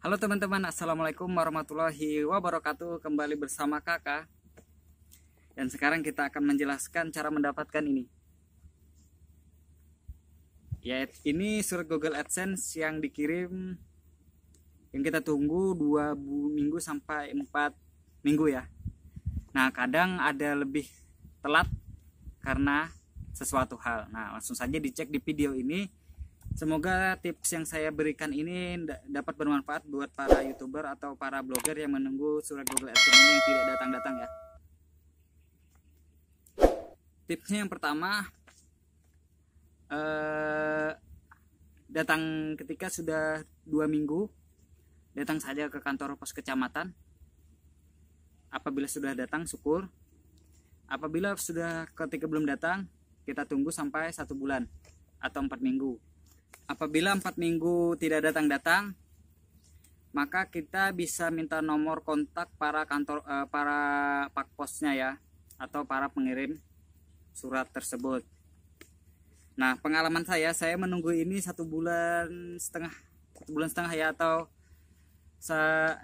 Halo teman-teman, Assalamualaikum warahmatullahi wabarakatuh Kembali bersama kakak Dan sekarang kita akan menjelaskan cara mendapatkan ini Ya, ini surat Google AdSense yang dikirim Yang kita tunggu 2 minggu sampai 4 minggu ya Nah, kadang ada lebih telat karena sesuatu hal Nah, langsung saja dicek di video ini Semoga tips yang saya berikan ini dapat bermanfaat buat para youtuber atau para blogger yang menunggu surat Google AdSense ini yang tidak datang-datang ya. Tipsnya yang pertama, eh, datang ketika sudah dua minggu, datang saja ke kantor pos kecamatan. Apabila sudah datang, syukur. Apabila sudah ketika belum datang, kita tunggu sampai satu bulan atau empat minggu apabila empat minggu tidak datang-datang maka kita bisa minta nomor kontak para kantor eh, para para posnya ya atau para pengirim surat tersebut nah pengalaman saya saya menunggu ini satu bulan setengah satu bulan setengah ya atau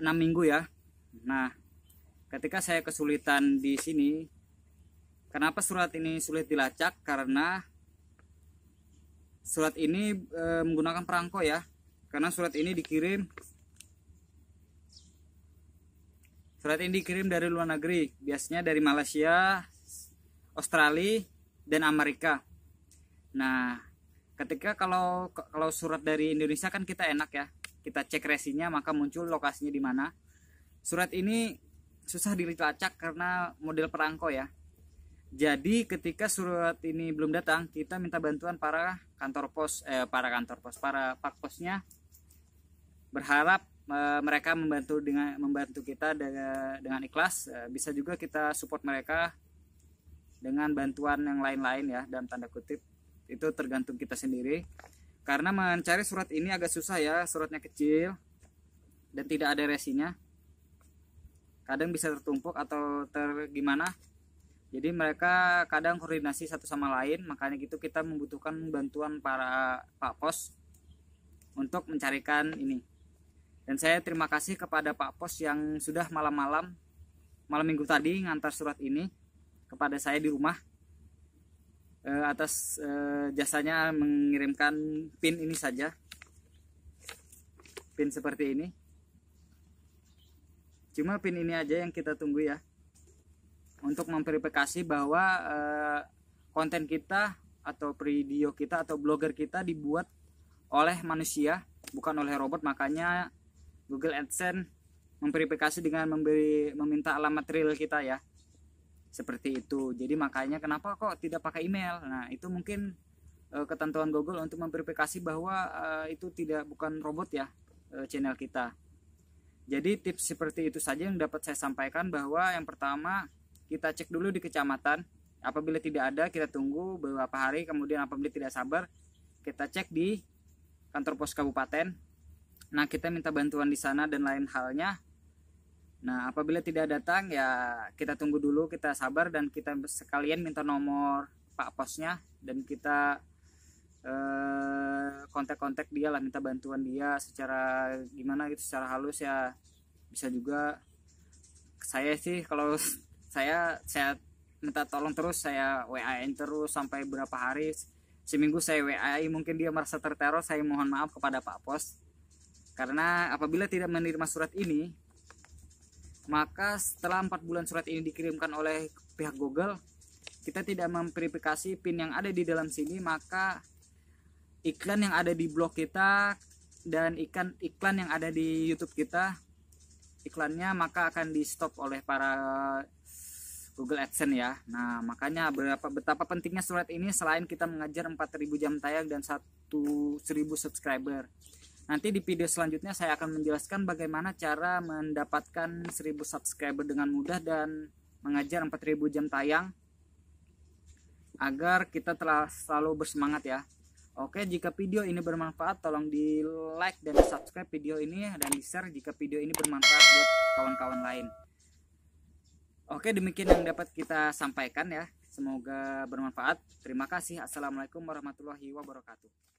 enam minggu ya nah ketika saya kesulitan di sini kenapa surat ini sulit dilacak karena surat ini e, menggunakan perangko ya karena surat ini dikirim surat ini dikirim dari luar negeri biasanya dari Malaysia Australia dan Amerika nah ketika kalau kalau surat dari Indonesia kan kita enak ya kita cek resinya maka muncul lokasinya di mana surat ini susah dilacak karena model perangko ya jadi ketika surat ini belum datang, kita minta bantuan para kantor pos eh, para kantor pos para pak posnya berharap eh, mereka membantu dengan membantu kita dengan, dengan ikhlas eh, bisa juga kita support mereka dengan bantuan yang lain-lain ya Dan tanda kutip itu tergantung kita sendiri karena mencari surat ini agak susah ya suratnya kecil dan tidak ada resinya kadang bisa tertumpuk atau gimana? jadi mereka kadang koordinasi satu sama lain makanya gitu kita membutuhkan bantuan para Pak Pos untuk mencarikan ini dan saya terima kasih kepada Pak Pos yang sudah malam-malam malam minggu tadi ngantar surat ini kepada saya di rumah eh, atas eh, jasanya mengirimkan pin ini saja pin seperti ini cuma pin ini aja yang kita tunggu ya untuk memverifikasi bahwa uh, konten kita atau video kita atau blogger kita dibuat oleh manusia bukan oleh robot makanya Google AdSense memverifikasi dengan memberi meminta alamat real kita ya seperti itu jadi makanya kenapa kok tidak pakai email nah itu mungkin e, ketentuan Google untuk memverifikasi bahwa e, itu tidak bukan robot ya e, channel kita jadi tips seperti itu saja yang dapat saya sampaikan bahwa yang pertama kita cek dulu di kecamatan apabila tidak ada kita tunggu beberapa hari kemudian apabila tidak sabar kita cek di kantor pos kabupaten nah kita minta bantuan di sana dan lain halnya nah apabila tidak datang ya kita tunggu dulu kita sabar dan kita sekalian minta nomor pak posnya dan kita eh, kontak-kontak eh, dia lah minta bantuan dia secara gimana gitu secara halus ya bisa juga saya sih kalau saya saya minta tolong terus saya WA-in terus sampai berapa hari seminggu saya WA mungkin dia merasa terteror saya mohon maaf kepada Pak Pos karena apabila tidak menerima surat ini maka setelah empat bulan surat ini dikirimkan oleh pihak Google kita tidak memverifikasi pin yang ada di dalam sini maka iklan yang ada di blog kita dan iklan iklan yang ada di YouTube kita iklannya maka akan di stop oleh para Google AdSense ya. Nah, makanya berapa betapa pentingnya surat ini selain kita mengajar 4000 jam tayang dan 1000 subscriber. Nanti di video selanjutnya saya akan menjelaskan bagaimana cara mendapatkan 1000 subscriber dengan mudah dan mengajar 4000 jam tayang agar kita telah selalu bersemangat ya. Oke, jika video ini bermanfaat tolong di like dan subscribe video ini dan di share jika video ini bermanfaat buat kawan-kawan lain. Oke, demikian yang dapat kita sampaikan ya. Semoga bermanfaat. Terima kasih. Assalamualaikum warahmatullahi wabarakatuh.